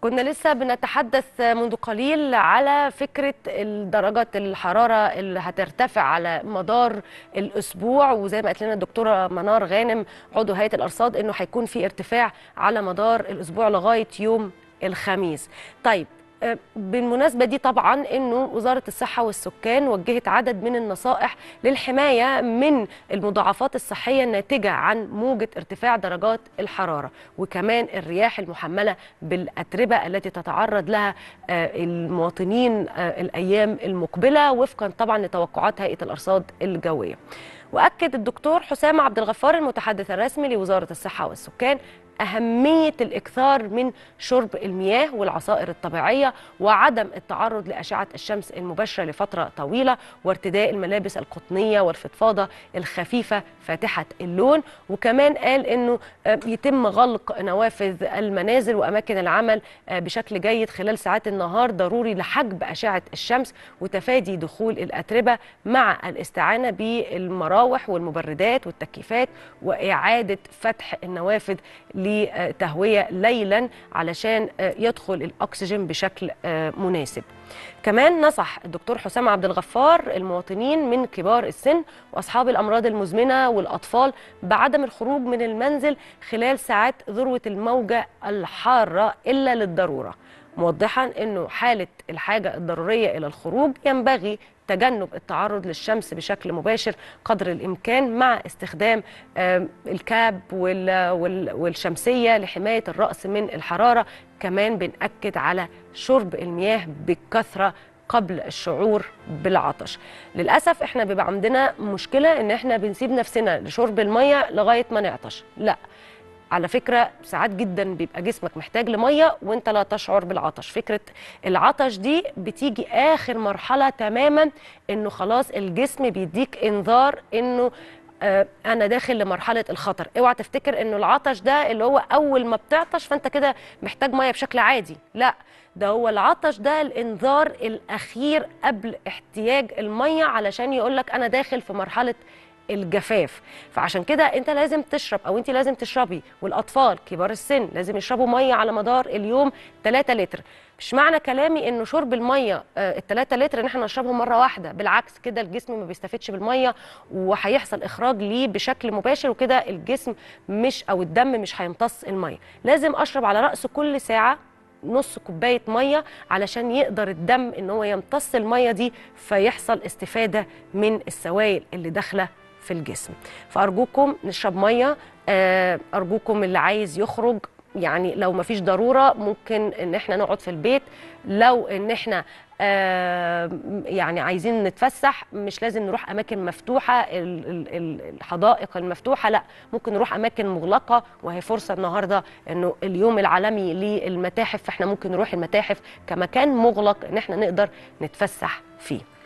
كنا لسه بنتحدث منذ قليل على فكرة درجات الحرارة اللي هترتفع على مدار الأسبوع وزي ما قالت لنا الدكتورة منار غانم عضو هيئة الأرصاد إنه هيكون في ارتفاع على مدار الأسبوع لغاية يوم الخميس طيب بالمناسبه دي طبعا انه وزاره الصحه والسكان وجهت عدد من النصائح للحمايه من المضاعفات الصحيه الناتجه عن موجه ارتفاع درجات الحراره وكمان الرياح المحمله بالاتربه التي تتعرض لها آه، المواطنين آه، الايام المقبله وفقا طبعا لتوقعات هيئه الارصاد الجويه واكد الدكتور حسام عبد الغفار المتحدث الرسمي لوزاره الصحه والسكان أهمية الإكثار من شرب المياه والعصائر الطبيعية وعدم التعرض لأشعة الشمس المباشرة لفترة طويلة وارتداء الملابس القطنية والفضفاضة الخفيفة فاتحة اللون وكمان قال أنه آه، يتم غلق نوافذ المنازل وأماكن العمل آه، بشكل جيد خلال ساعات النهار ضروري لحجب أشعة الشمس وتفادي دخول الأتربة مع الاستعانة بالمرافق المراوح والمبردات والتكييفات واعاده فتح النوافذ لتهويه ليلا علشان آه، يدخل الاكسجين بشكل آه، مناسب. كمان نصح الدكتور حسام عبد الغفار المواطنين من كبار السن واصحاب الامراض المزمنه والاطفال بعدم الخروج من المنزل خلال ساعات ذروه الموجه الحاره الا للضروره. موضحا أنه حالة الحاجة الضرورية إلى الخروج ينبغي تجنب التعرض للشمس بشكل مباشر قدر الإمكان مع استخدام الكاب والشمسية لحماية الرأس من الحرارة كمان بنأكد على شرب المياه بكثرة قبل الشعور بالعطش للأسف احنا بيبقى عندنا مشكلة ان احنا بنسيب نفسنا لشرب المية لغاية ما نعطش لا على فكره ساعات جدا بيبقى جسمك محتاج لميه وانت لا تشعر بالعطش فكره العطش دي بتيجي اخر مرحله تماما انه خلاص الجسم بيديك انذار انه آه، انا داخل لمرحله الخطر اوعى تفتكر انه العطش ده اللي هو اول ما بتعطش فانت كده محتاج ميه بشكل عادي لا ده هو العطش ده الانذار الاخير قبل احتياج الميه علشان يقولك انا داخل في مرحله الجفاف فعشان كده انت لازم تشرب او انت لازم تشربي والاطفال كبار السن لازم يشربوا ميه على مدار اليوم 3 لتر مش معنى كلامي انه شرب الميه آه، ال 3 لتر ان احنا نشربهم مره واحده بالعكس كده الجسم ما بيستفدش بالميه وهيحصل اخراج ليه بشكل مباشر وكده الجسم مش او الدم مش هيمتص الميه لازم اشرب على راس كل ساعه نص كوبايه ميه علشان يقدر الدم ان هو يمتص الميه دي فيحصل استفاده من السوائل اللي داخله في الجسم فأرجوكم نشرب مية آه، أرجوكم اللي عايز يخرج يعني لو مفيش ضرورة ممكن ان احنا نقعد في البيت لو ان احنا آه، يعني عايزين نتفسح مش لازم نروح اماكن مفتوحه الحدائق المفتوحه لا ممكن نروح اماكن مغلقه وهي فرصه النهارده انه اليوم العالمي للمتاحف فاحنا ممكن نروح المتاحف كمكان مغلق ان احنا نقدر نتفسح فيه